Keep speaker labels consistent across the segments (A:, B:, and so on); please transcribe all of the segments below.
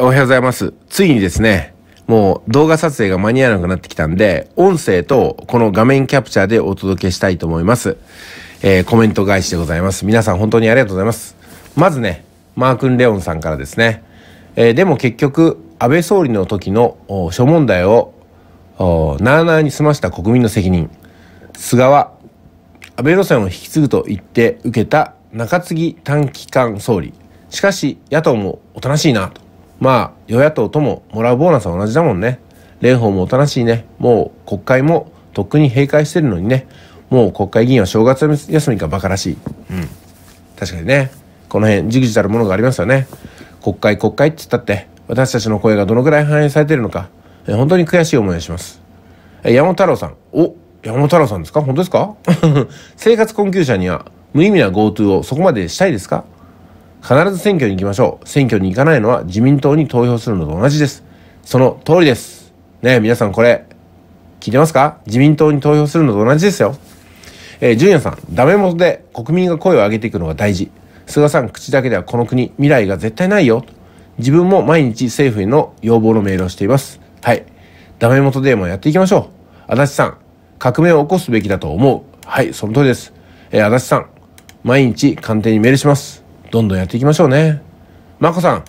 A: おはようございます。ついにですね、もう動画撮影が間に合わなくなってきたんで、音声とこの画面キャプチャーでお届けしたいと思います。えー、コメント返しでございます。皆さん本当にありがとうございます。まずね、マー君レオンさんからですね、えー、でも結局、安倍総理の時の諸問題を、なあなあに済ました国民の責任。菅は、安倍路線を引き継ぐと言って受けた中継ぎ短期間総理。しかし、野党もおとなしいなと。まあ、与野党とももらうボーナスは同じだもんね。蓮舫もおとなしいね。もう国会もとっくに閉会してるのにね。もう国会議員は正月休みか馬鹿らしい。うん。確かにね。この辺、じくじたるものがありますよね。国会、国会って言ったって、私たちの声がどのくらい反映されてるのか、え本当に悔しい思いをします。え山本太郎さん。お山本太郎さんですか本当ですか 生活困窮者には無意味な GoTo をそこまでしたいですか必ず選挙に行きましょう。選挙に行かないのは自民党に投票するのと同じです。その通りです。ね皆さんこれ、聞いてますか自民党に投票するのと同じですよ。えー、純也さん、ダメ元で国民が声を上げていくのが大事。菅さん、口だけではこの国、未来が絶対ないよ。自分も毎日政府への要望のメールをしています。はい。ダメ元デーもやっていきましょう。足立さん、革命を起こすべきだと思う。はい、その通りです。えー、足立さん、毎日官邸にメールします。どんどんやっていきましょうね。眞子さん、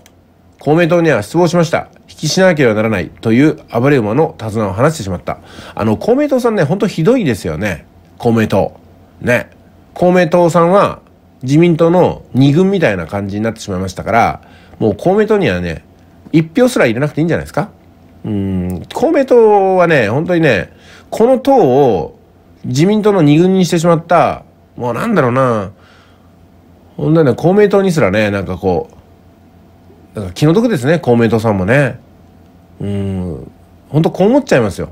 A: 公明党には失望しました。引きしなければならないという暴れ馬の手綱を離してしまった。あの、公明党さんね、ほんとひどいですよね。公明党。ね。公明党さんは自民党の2軍みたいな感じになってしまいましたから、もう公明党にはね、1票すら入れなくていいんじゃないですかうん、公明党はね、本当にね、この党を自民党の2軍にしてしまった、もうなんだろうな、ほんなね、公明党にすらね、なんかこう、なんか気の毒ですね、公明党さんもね。うん、本当こう思っちゃいますよ。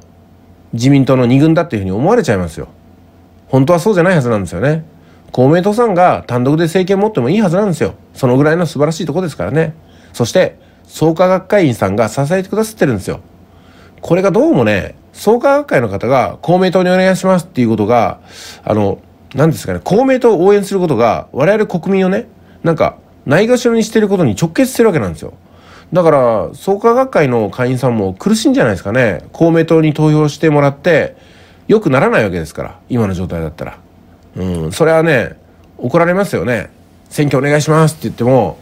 A: 自民党の二軍だっていうふうに思われちゃいますよ。本当はそうじゃないはずなんですよね。公明党さんが単独で政権持ってもいいはずなんですよ。そのぐらいの素晴らしいとこですからね。そして、創価学会員さんが支えてくださってるんですよ。これがどうもね、創価学会の方が公明党にお願いしますっていうことが、あの、何ですかね、公明党を応援することが、我々国民をね、なんか、ないがしろにしてることに直結してるわけなんですよ。だから、創価学会の会員さんも苦しいんじゃないですかね。公明党に投票してもらって、良くならないわけですから、今の状態だったら。うん、それはね、怒られますよね。選挙お願いしますって言っても、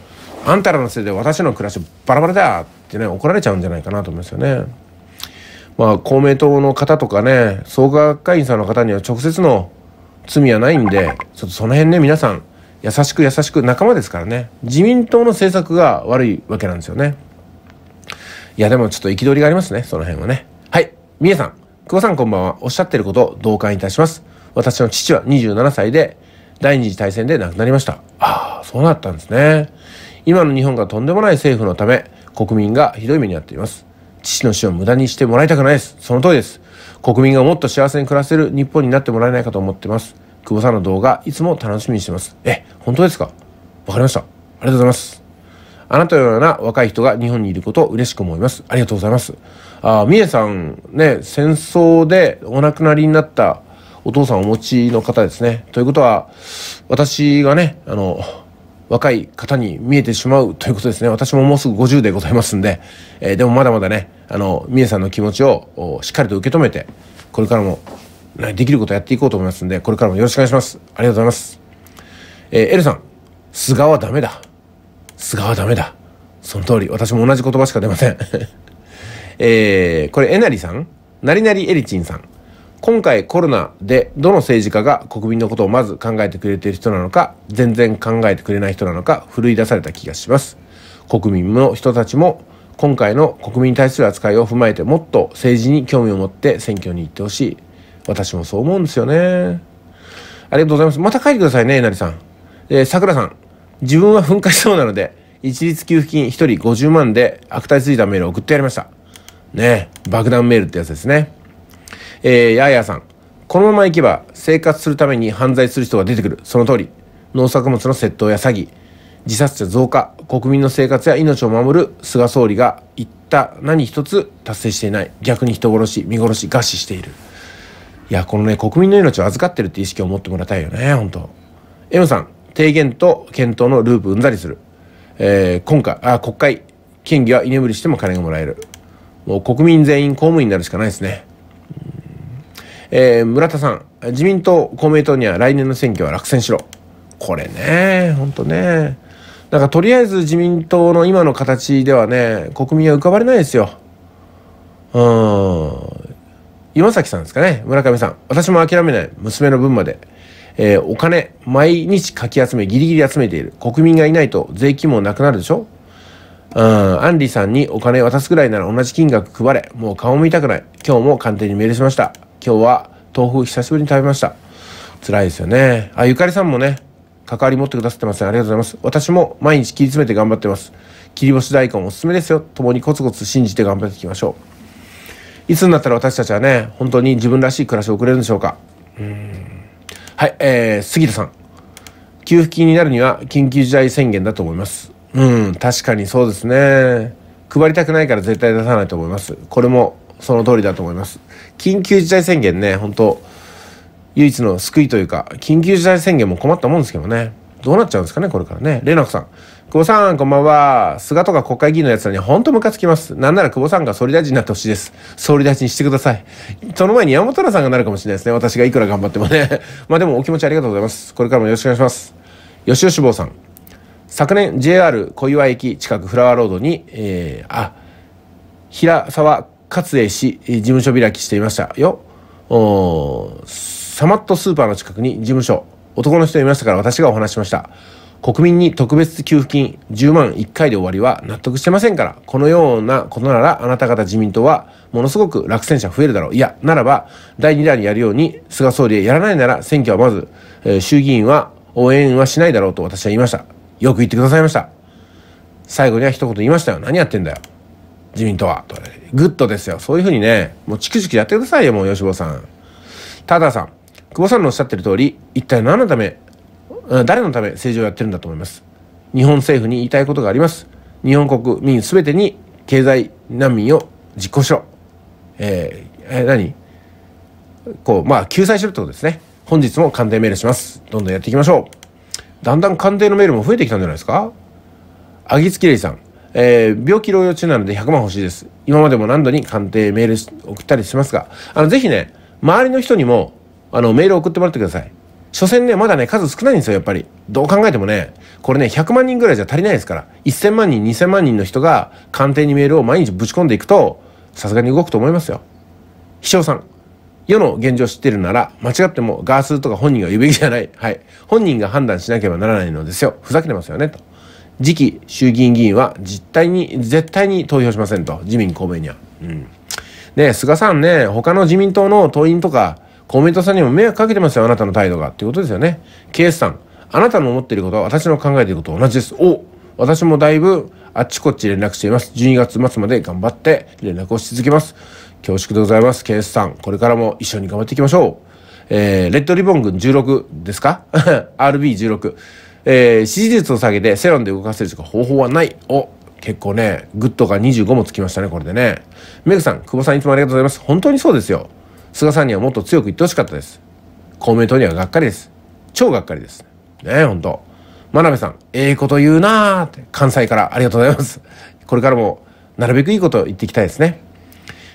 A: あんたらのせいで私の暮らしバラバラだってね、怒られちゃうんじゃないかなと思いますよね。まあ、公明党の方とかね、創価学会員さんの方には直接の罪はないんで、ちょっとその辺ね、皆さん、優しく優しく仲間ですからね。自民党の政策が悪いわけなんですよね。いや、でもちょっと憤りがありますね、その辺はね。はい。みえさん、久保さんこんばんは。おっしゃってることを同感いたします。私の父は27歳で、第二次大戦で亡くなりました。ああ、そうなったんですね。今の日本がとんでもない政府のため、国民がひどい目に遭っています。父の死を無駄にしてもらいたくないです。その通りです。国民がもっと幸せに暮らせる日本になってもらえないかと思ってます。久保さんの動画、いつも楽しみにしてます。え、本当ですかわかりました。ありがとうございます。あなたのような若い人が日本にいることを嬉しく思います。ありがとうございます。あ、みえさんね、戦争でお亡くなりになったお父さんをお持ちの方ですね。ということは、私がね、あの、若い方に見えてしまうということですね。私ももうすぐ50でございますんで、えー、でもまだまだね、あの、みえさんの気持ちをしっかりと受け止めて、これからも、できることをやっていこうと思いますんで、これからもよろしくお願いします。ありがとうございます。えー、エルさん、菅はダメだ。菅はダメだ。その通り、私も同じ言葉しか出ません えー、これ、えなりさんなりなりえりちんさん。今回コロナでどの政治家が国民のことをまず考えてくれている人なのか、全然考えてくれない人なのか、奮い出された気がします。国民の人たちも今回の国民に対する扱いを踏まえてもっと政治に興味を持って選挙に行ってほしい。私もそう思うんですよね。ありがとうございます。また書いてくださいね、えなりさん。えー、桜さん。自分は噴火しそうなので、一律給付金一人50万で悪態ついたメールを送ってやりました。ね爆弾メールってやつですね。えー、ややさん。このままいけば生活するために犯罪する人が出てくる。その通り。農作物の窃盗や詐欺、自殺者増加、国民の生活や命を守る菅総理が言った何一つ達成していない。逆に人殺し、見殺し、餓死している。いや、このね、国民の命を預かってるって意識を持ってもらいたいよね、本当 M さん、提言と検討のループうんざりする。えー、今回、あ、国会、県議は居眠りしても金がもらえる。もう国民全員公務員になるしかないですね。えー、村田さん、自民党、公明党には来年の選挙は落選しろ。これね、ほんとね。なんかとりあえず自民党の今の形ではね、国民は浮かばれないですよ。うん。岩崎さんですかね。村上さん。私も諦めない。娘の分まで。えー、お金、毎日かき集め、ギリギリ集めている。国民がいないと税金もなくなるでしょうん、アンリさんにお金渡すぐらいなら同じ金額配れ。もう顔も見たくない。今日も官邸にメールしました。今日は豆腐久しぶりに食べました。辛いですよね。あ、ゆかりさんもね、関わり持ってくださってますありがとうございます。私も毎日切り詰めて頑張ってます。切り干し大根おすすめですよ。共にコツコツ信じて頑張っていきましょう。いつになったら私たちはね、本当に自分らしい暮らしを送れるんでしょうか。うんはい、えー、杉田さん。給付金になるには緊急事態宣言だと思います。うん、確かにそうですね。配りたくないから絶対出さないと思います。これもその通りだと思います。緊急事態宣言ね、本当唯一の救いというか、緊急事態宣言も困ったもんですけどね。どうなっちゃうんですかね、これからね。レナコさん。久保さん、こんばんは。菅とか国会議員のやつらにほんとムカつきます。なんなら久保さんが総理大臣になってほしいです。総理大臣してください。その前に山本奈さんがなるかもしれないですね。私がいくら頑張ってもね。まあでもお気持ちありがとうございます。これからもよろしくお願いします。吉吉坊さん。昨年 JR 小岩駅近くフラワーロードに、えー、あ、平沢活営し、事務所開きしていましたよ。サマットスーパーの近くに事務所、男の人いましたから私がお話しました。国民に特別給付金10万1回で終わりは納得してませんから、このようなことならあなた方自民党はものすごく落選者増えるだろう。いや、ならば第2弾にやるように菅総理やらないなら選挙はまず、えー、衆議院は応援はしないだろうと私は言いました。よく言ってくださいました。最後には一言言いましたよ。何やってんだよ。自民党は。グッドですよ。そういうふうにね、もうチクチクやってくださいよ、もう吉保さん。たださん、久保さんのおっしゃってる通り、一体何のため、誰のため政治をやってるんだと思います。日本政府に言いたいことがあります。日本国民すべてに経済難民を実行しろ。えー、えー、何こう、まあ、救済しろってことですね。本日も官邸メールします。どんどんやっていきましょう。だんだん官邸のメールも増えてきたんじゃないですかあぎつきれいさん。えー、病気療養中なので100万欲しいです。今までも何度に鑑定メール送ったりしますが、あの、ぜひね、周りの人にも、あの、メール送ってもらってください。所詮ね、まだね、数少ないんですよ、やっぱり。どう考えてもね、これね、100万人ぐらいじゃ足りないですから、1000万人、2000万人の人が鑑定にメールを毎日ぶち込んでいくと、さすがに動くと思いますよ。秘書さん、世の現状を知ってるなら、間違ってもガースとか本人が言うべきじゃない。はい。本人が判断しなければならないのですよ。ふざけてますよね、と。次期衆議院議員は実態に、絶対に投票しませんと。自民、公明には。うん。ね菅さんね、他の自民党の党員とか、公明党さんにも迷惑かけてますよ、あなたの態度が。っていうことですよね。ースさん、あなたの思っていることは私の考えていることと同じです。お私もだいぶあっちこっち連絡しています。12月末まで頑張って連絡をし続けます。恐縮でございます。ースさん、これからも一緒に頑張っていきましょう。えー、レッドリボン軍16ですか ?RB16。えー、支持率を下げて世論で動かせるしか方法はない。お、結構ね、グッドが25もつきましたね、これでね。メグさん、久保さんいつもありがとうございます。本当にそうですよ。菅さんにはもっと強く言ってほしかったです。公明党にはがっかりです。超がっかりです。ねえ、ほんと。真鍋さん、ええー、こと言うなーって、関西からありがとうございます。これからも、なるべくいいこと言っていきたいですね。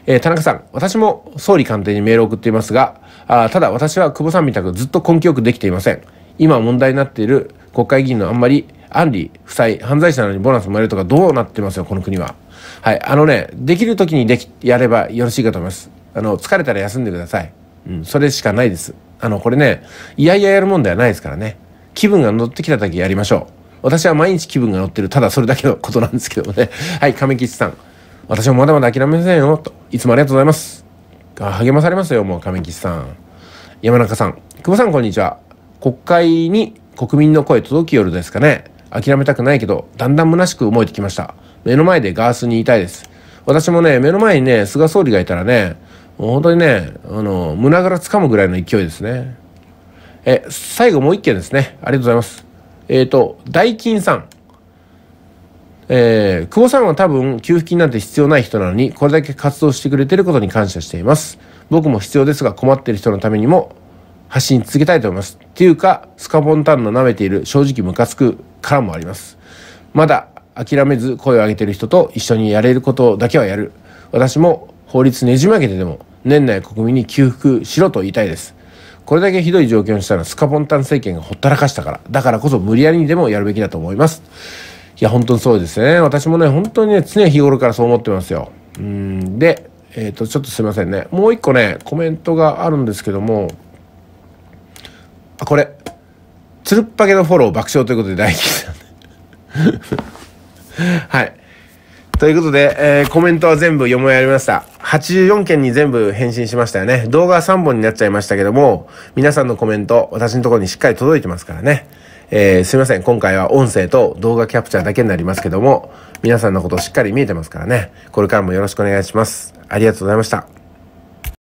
A: えー、田中さん、私も総理官邸にメールを送っていますが、あただ私は久保さんみたくずっと根気よくできていません。今問題になっている国会議員のあんまり案里、負債、犯罪者なのにボーナスもらえるとかどうなってますよ、この国は。はい。あのね、できる時にでき、やればよろしいかと思います。あの、疲れたら休んでください。うん、それしかないです。あの、これね、いやいややるもんではないですからね。気分が乗ってきた時やりましょう。私は毎日気分が乗ってる、ただそれだけのことなんですけどもね。はい、亀吉さん。私もまだまだ諦めませんよ、と。いつもありがとうございます。励まされますよ、もう亀吉さん。山中さん。久保さん、こんにちは。国会に国民の声届き夜ですかね。諦めたくないけど、だんだん虚しく思えてきました。目の前でガースに言いたいです。私もね、目の前にね、菅総理がいたらね、もう本当にね、あの、胸ぐら掴むぐらいの勢いですね。え、最後もう一件ですね。ありがとうございます。えっ、ー、と、大金さん。えー、久保さんは多分給付金なんて必要ない人なのに、これだけ活動してくれてることに感謝しています。僕も必要ですが困ってる人のためにも発信続けたいと思います。っていうか、スカポンタンの舐めている正直ムカつくからもあります。まだ諦めず声を上げてる人と一緒にやれることだけはやる。私も法律ねじ曲げてでも年内国民に給付しろと言いたいです。これだけひどい状況にしたのはスカポンタン政権がほったらかしたから。だからこそ無理やりにでもやるべきだと思います。いや、本当にそうですね。私もね、本当にね、常日頃からそう思ってますよ。うん。で、えっ、ー、と、ちょっとすいませんね。もう一個ね、コメントがあるんですけども、あこれつるっぱげのフォロー爆笑ということで大吉さん はいということで、えー、コメントは全部読もやりました。84件に全部返信しましたよね。動画3本になっちゃいましたけども、皆さんのコメント、私のところにしっかり届いてますからね。えー、すいません。今回は音声と動画キャプチャーだけになりますけども、皆さんのことしっかり見えてますからね。これからもよろしくお願いします。ありがとうございました。